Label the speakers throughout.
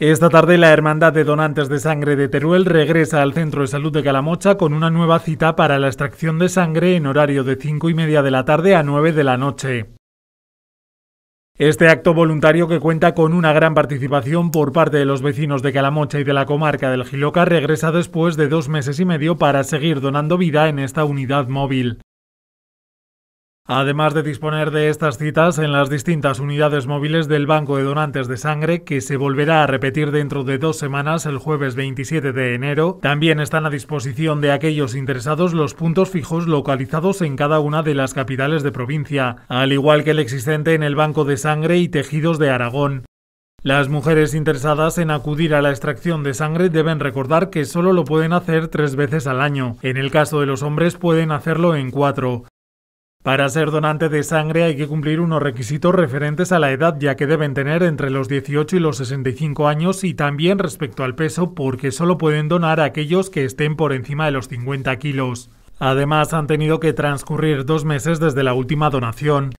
Speaker 1: Esta tarde la Hermandad de Donantes de Sangre de Teruel regresa al Centro de Salud de Calamocha con una nueva cita para la extracción de sangre en horario de 5 y media de la tarde a 9 de la noche. Este acto voluntario que cuenta con una gran participación por parte de los vecinos de Calamocha y de la comarca del Giloca regresa después de dos meses y medio para seguir donando vida en esta unidad móvil. Además de disponer de estas citas en las distintas unidades móviles del Banco de Donantes de Sangre, que se volverá a repetir dentro de dos semanas, el jueves 27 de enero, también están a disposición de aquellos interesados los puntos fijos localizados en cada una de las capitales de provincia, al igual que el existente en el Banco de Sangre y Tejidos de Aragón. Las mujeres interesadas en acudir a la extracción de sangre deben recordar que solo lo pueden hacer tres veces al año. En el caso de los hombres pueden hacerlo en cuatro. Para ser donante de sangre hay que cumplir unos requisitos referentes a la edad, ya que deben tener entre los 18 y los 65 años y también respecto al peso, porque solo pueden donar a aquellos que estén por encima de los 50 kilos. Además, han tenido que transcurrir dos meses desde la última donación.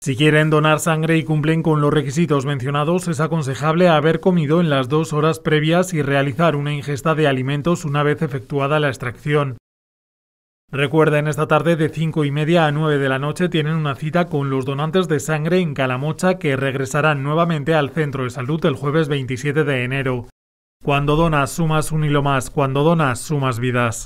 Speaker 1: Si quieren donar sangre y cumplen con los requisitos mencionados, es aconsejable haber comido en las dos horas previas y realizar una ingesta de alimentos una vez efectuada la extracción. Recuerden, esta tarde de 5 y media a 9 de la noche tienen una cita con los donantes de sangre en Calamocha que regresarán nuevamente al centro de salud el jueves 27 de enero. Cuando donas, sumas un hilo más. Cuando donas, sumas vidas.